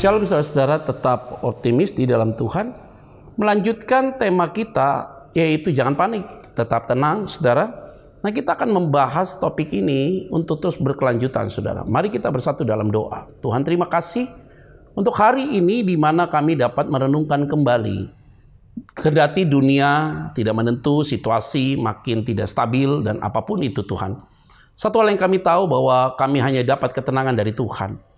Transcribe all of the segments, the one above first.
Shalom saudara-saudara tetap optimis di dalam Tuhan. Melanjutkan tema kita yaitu jangan panik, tetap tenang saudara. Nah kita akan membahas topik ini untuk terus berkelanjutan saudara. Mari kita bersatu dalam doa. Tuhan terima kasih untuk hari ini di mana kami dapat merenungkan kembali Kedati dunia tidak menentu, situasi makin tidak stabil dan apapun itu Tuhan. Satu hal yang kami tahu bahwa kami hanya dapat ketenangan dari Tuhan.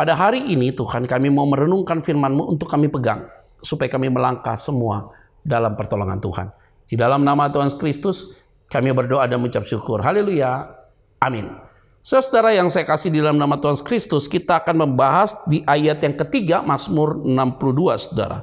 Pada hari ini Tuhan kami mau merenungkan firman-Mu untuk kami pegang. Supaya kami melangkah semua dalam pertolongan Tuhan. Di dalam nama Tuhan Kristus kami berdoa dan mengucap syukur. Haleluya. Amin. Saudara yang saya kasih di dalam nama Tuhan Kristus, kita akan membahas di ayat yang ketiga, Mazmur 62, saudara.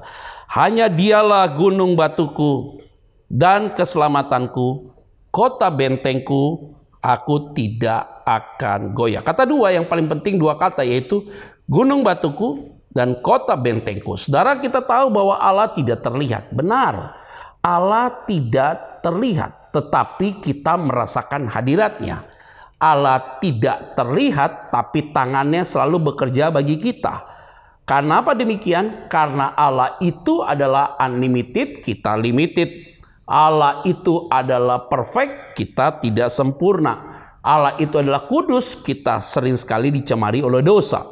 Hanya dialah gunung batuku dan keselamatanku, kota bentengku, aku tidak akan goyah. Kata dua yang paling penting dua kata yaitu gunung batuku dan kota bentengku. Saudara kita tahu bahwa Allah tidak terlihat. Benar. Allah tidak terlihat, tetapi kita merasakan hadiratnya. Allah tidak terlihat, tapi tangannya selalu bekerja bagi kita. Karena apa demikian? Karena Allah itu adalah unlimited, kita limited. Allah itu adalah perfect, kita tidak sempurna. Allah itu adalah kudus, kita sering sekali dicemari oleh dosa.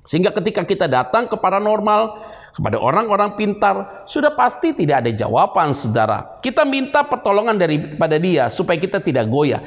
Sehingga ketika kita datang ke paranormal, kepada orang-orang pintar, sudah pasti tidak ada jawaban, saudara. Kita minta pertolongan daripada dia supaya kita tidak goyah.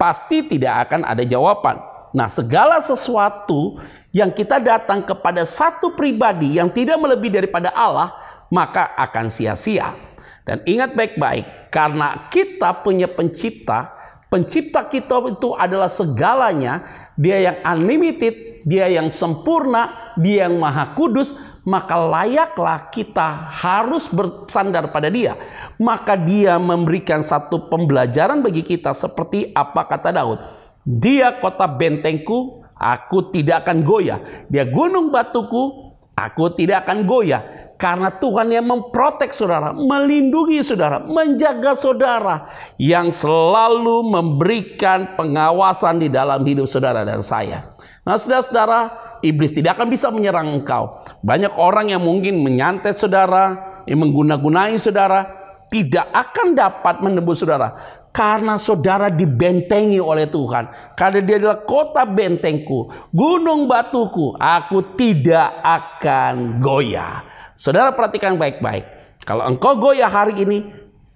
Pasti tidak akan ada jawaban. Nah, segala sesuatu yang kita datang kepada satu pribadi yang tidak melebihi daripada Allah, maka akan sia-sia. Dan ingat baik-baik, karena kita punya pencipta, pencipta kita itu adalah segalanya, dia yang unlimited, dia yang sempurna, dia yang maha kudus, maka layaklah kita harus bersandar pada dia. Maka dia memberikan satu pembelajaran bagi kita seperti apa kata Daud. Dia kota bentengku, aku tidak akan goyah. Dia gunung batuku, Aku tidak akan goyah karena Tuhan yang memprotek saudara, melindungi saudara, menjaga saudara yang selalu memberikan pengawasan di dalam hidup saudara dan saya. Nah, saudara-saudara, iblis tidak akan bisa menyerang engkau. Banyak orang yang mungkin menyantet saudara, yang mengguna-gunai saudara, tidak akan dapat menembus saudara karena saudara dibentengi oleh Tuhan. Karena dia adalah kota bentengku, gunung batuku, aku tidak akan goyah. Saudara perhatikan baik-baik. Kalau engkau goyah hari ini,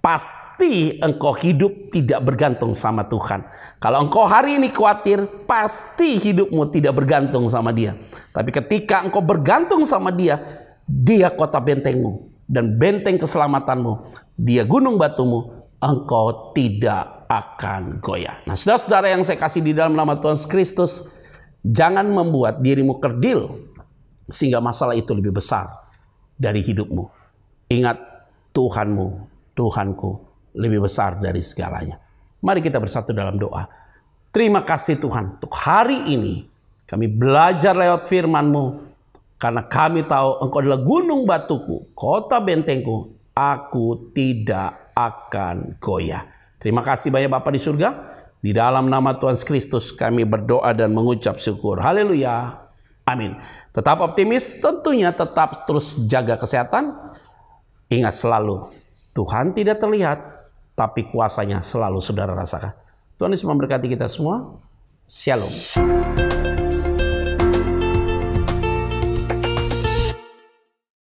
pasti engkau hidup tidak bergantung sama Tuhan. Kalau engkau hari ini khawatir, pasti hidupmu tidak bergantung sama dia. Tapi ketika engkau bergantung sama dia, dia kota bentengmu dan benteng keselamatanmu. Dia gunung batumu, engkau tidak akan goyah. Nah, saudara-saudara yang saya kasih di dalam nama Tuhan Kristus, jangan membuat dirimu kerdil sehingga masalah itu lebih besar dari hidupmu. Ingat Tuhanmu, Tuhanku lebih besar dari segalanya. Mari kita bersatu dalam doa. Terima kasih Tuhan untuk hari ini kami belajar lewat firman-Mu karena kami tahu engkau adalah gunung batuku, kota bentengku. Aku tidak akan goyah. Terima kasih banyak Bapak di surga. Di dalam nama Tuhan Kristus kami berdoa dan mengucap syukur. Haleluya. Amin. Tetap optimis, tentunya tetap terus jaga kesehatan. Ingat selalu, Tuhan tidak terlihat, tapi kuasanya selalu saudara rasakan. Tuhan Yesus memberkati kita semua. Shalom.